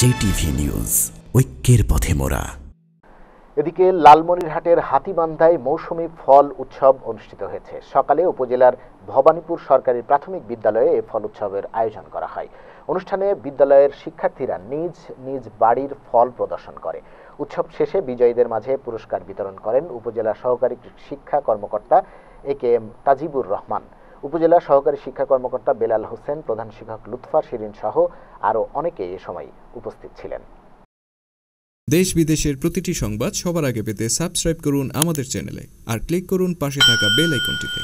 JTV news ঐক্যের পথে মোড়া এদিকে লালমনিরহাটের হাতিবান্ধায় মৌসুমি ফল উৎসব অনুষ্ঠিত হয়েছে সকালে উপজেলার ভবানীপুর সরকারি প্রাথমিক বিদ্যালয়ে এ ফল উৎসবের আয়োজন করা হয় অনুষ্ঠানে বিদ্যালয়ের শিক্ষার্থীরা নিজ নিজ বাড়ির ফল প্রদর্শন করে উৎসব শেষে বিজয়ীদের মাঝে পুরস্কার বিতরণ করেন উপজেলা সহকারী শিক্ষা কর্মকর্তা এ কে এম তাজিবুর রহমান উপজেলা সহকারী শিক্ষা কর্মকর্তা বেলাল হোসেন প্রধান শিক্ষক লুৎফা শিরিন সহ আরও অনেকে এ সময় উপস্থিত ছিলেন দেশ বিদেশের প্রতিটি সংবাদ সবার আগে পেতে সাবস্ক্রাইব করুন আমাদের চ্যানেলে আর ক্লিক করুন পাশে থাকা বেল আইকনটিতে